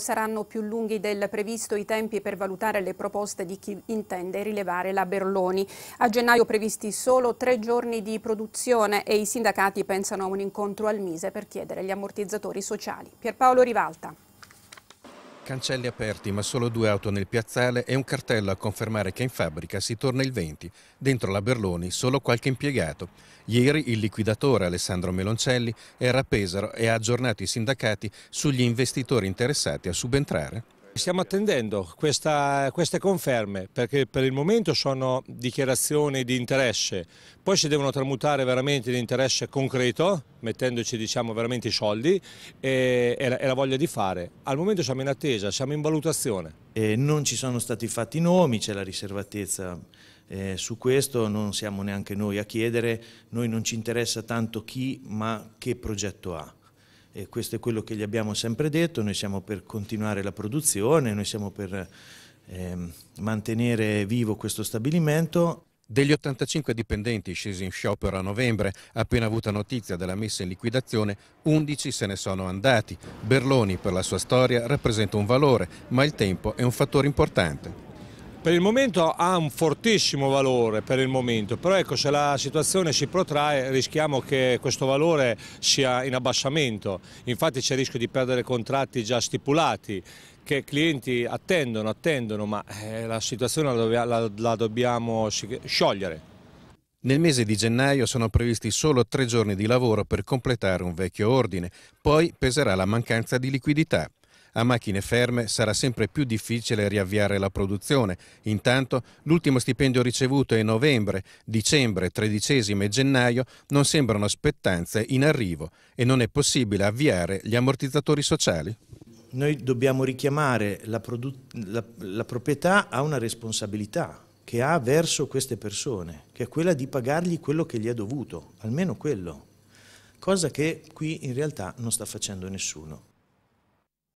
Saranno più lunghi del previsto i tempi per valutare le proposte di chi intende rilevare la Berloni. A gennaio previsti solo tre giorni di produzione e i sindacati pensano a un incontro al Mise per chiedere gli ammortizzatori sociali. Pierpaolo Rivalta. Cancelli aperti ma solo due auto nel piazzale e un cartello a confermare che in fabbrica si torna il 20. Dentro la Berloni solo qualche impiegato. Ieri il liquidatore Alessandro Meloncelli era a Pesaro e ha aggiornato i sindacati sugli investitori interessati a subentrare. Stiamo attendendo questa, queste conferme perché per il momento sono dichiarazioni di interesse, poi si devono tramutare veramente in interesse concreto, mettendoci diciamo, veramente i soldi e, e, la, e, la, voglia di fare. Al momento siamo in attesa, siamo in valutazione. E non ci sono stati fatti nomi, c'è la riservatezza eh, su questo, non siamo neanche noi a chiedere, noi non ci interessa tanto chi ma che progetto ha e questo è quello che gli abbiamo sempre detto, noi siamo per continuare la produzione, noi siamo per eh, mantenere vivo questo stabilimento. Degli 85 dipendenti scesi in sciopero a novembre, appena avuta notizia della messa in liquidazione, 11 se ne sono andati. Berloni per la sua storia rappresenta un valore, ma il tempo è un fattore importante. Per il momento ha un fortissimo valore, per il momento, però ecco, se la situazione si protrae rischiamo che questo valore sia in abbassamento, infatti c'è il rischio di perdere contratti già stipulati che clienti attendono, attendono, ma eh, la situazione la, la, la dobbiamo sciogliere. Nel mese di gennaio sono previsti solo tre giorni di lavoro per completare un vecchio ordine, poi peserà la mancanza di liquidità. A macchine ferme sarà sempre più difficile riavviare la produzione. Intanto l'ultimo stipendio ricevuto è novembre, dicembre, tredicesimo e gennaio non sembrano aspettanze in arrivo e non è possibile avviare gli ammortizzatori sociali noi dobbiamo richiamare la, la, la, proprietà a una responsabilità che ha verso queste persone, che è quella di pagargli quello che gli è dovuto, almeno quello, cosa che qui in realtà non sta facendo nessuno.